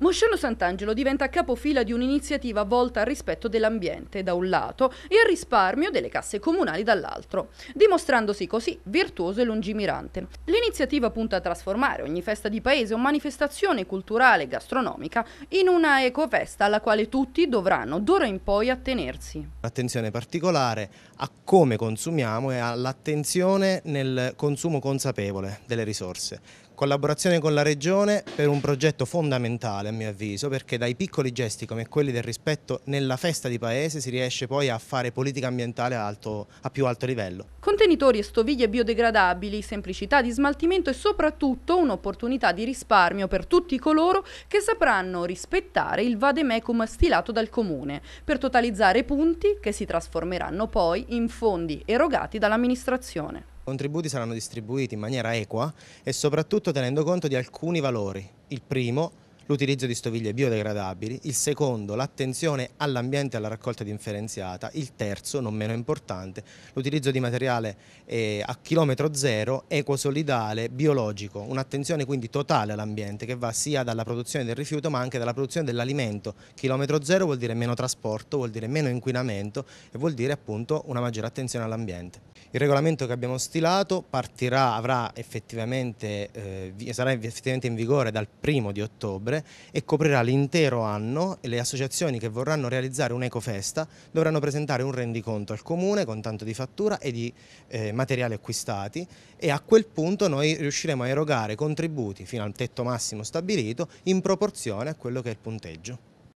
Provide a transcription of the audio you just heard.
Moscello Sant'Angelo diventa capofila di un'iniziativa volta al rispetto dell'ambiente da un lato e al risparmio delle casse comunali dall'altro, dimostrandosi così virtuoso e lungimirante. L'iniziativa punta a trasformare ogni festa di paese o manifestazione culturale e gastronomica in una ecofesta alla quale tutti dovranno d'ora in poi attenersi. Attenzione particolare a come consumiamo e all'attenzione nel consumo consapevole delle risorse. Collaborazione con la Regione per un progetto fondamentale a mio avviso, perché dai piccoli gesti come quelli del rispetto nella festa di paese si riesce poi a fare politica ambientale a, alto, a più alto livello. Contenitori e stoviglie biodegradabili, semplicità di smaltimento e soprattutto un'opportunità di risparmio per tutti coloro che sapranno rispettare il vademecum stilato dal comune, per totalizzare punti che si trasformeranno poi in fondi erogati dall'amministrazione. I contributi saranno distribuiti in maniera equa e soprattutto tenendo conto di alcuni valori. Il primo l'utilizzo di stoviglie biodegradabili, il secondo l'attenzione all'ambiente e alla raccolta differenziata, il terzo, non meno importante, l'utilizzo di materiale eh, a chilometro zero, ecosolidale, biologico, un'attenzione quindi totale all'ambiente che va sia dalla produzione del rifiuto ma anche dalla produzione dell'alimento. Chilometro zero vuol dire meno trasporto, vuol dire meno inquinamento e vuol dire appunto una maggiore attenzione all'ambiente. Il regolamento che abbiamo stilato partirà, avrà effettivamente, eh, sarà effettivamente in vigore dal primo di ottobre settembre e coprirà l'intero anno e le associazioni che vorranno realizzare un'ecofesta dovranno presentare un rendiconto al comune con tanto di fattura e di eh, materiali acquistati e a quel punto noi riusciremo a erogare contributi fino al tetto massimo stabilito in proporzione a quello che è il punteggio.